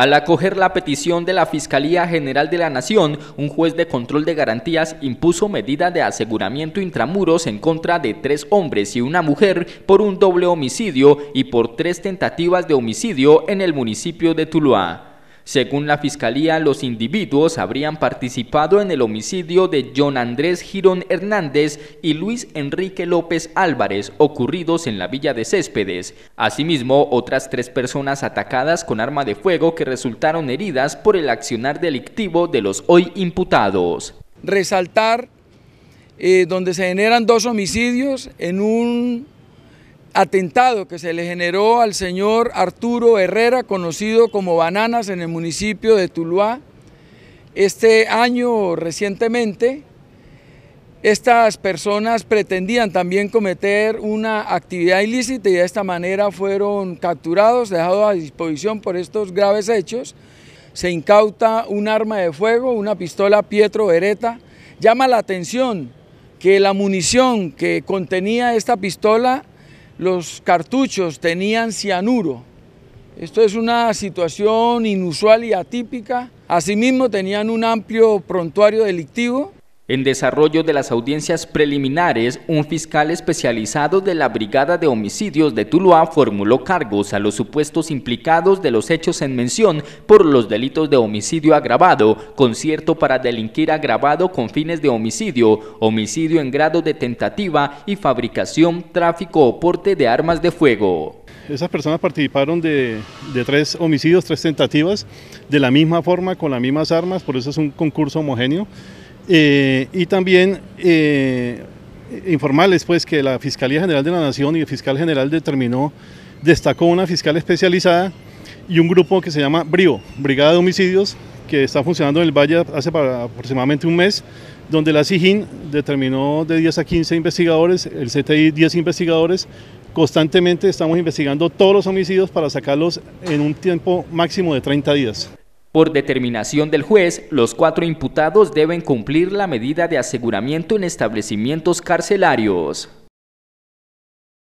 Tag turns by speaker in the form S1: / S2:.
S1: Al acoger la petición de la Fiscalía General de la Nación, un juez de control de garantías impuso medida de aseguramiento intramuros en contra de tres hombres y una mujer por un doble homicidio y por tres tentativas de homicidio en el municipio de Tuluá. Según la Fiscalía, los individuos habrían participado en el homicidio de John Andrés Girón Hernández y Luis Enrique López Álvarez, ocurridos en la villa de Céspedes. Asimismo, otras tres personas atacadas con arma de fuego que resultaron heridas por el accionar delictivo de los hoy imputados.
S2: Resaltar eh, donde se generan dos homicidios en un atentado que se le generó al señor Arturo Herrera, conocido como Bananas en el municipio de Tuluá, este año recientemente, estas personas pretendían también cometer una actividad ilícita y de esta manera fueron capturados, dejados a disposición por estos graves hechos. Se incauta un arma de fuego, una pistola Pietro Beretta. Llama la atención que la munición que contenía esta pistola los cartuchos tenían cianuro. Esto es una situación inusual y atípica. Asimismo, tenían un amplio prontuario delictivo
S1: en desarrollo de las audiencias preliminares, un fiscal especializado de la Brigada de Homicidios de Tuluá formuló cargos a los supuestos implicados de los hechos en mención por los delitos de homicidio agravado, concierto para delinquir agravado con fines de homicidio, homicidio en grado de tentativa y fabricación, tráfico o
S3: porte de armas de fuego. Esas personas participaron de, tres homicidios, tres tentativas, de la misma forma, con las mismas armas, por eso es un concurso homogéneo. Eh, y también eh, informarles pues que la Fiscalía General de la Nación y el Fiscal General determinó, destacó una fiscal especializada y un grupo que se llama BRIO, Brigada de Homicidios, que está funcionando en el Valle hace aproximadamente un mes, donde la SIJIN determinó de 10 a 15 investigadores, el CTI 10 investigadores, constantemente estamos investigando todos los homicidios para sacarlos en un tiempo máximo de 30 días. Por determinación del juez, los cuatro imputados deben cumplir la
S1: medida de aseguramiento en establecimientos carcelarios.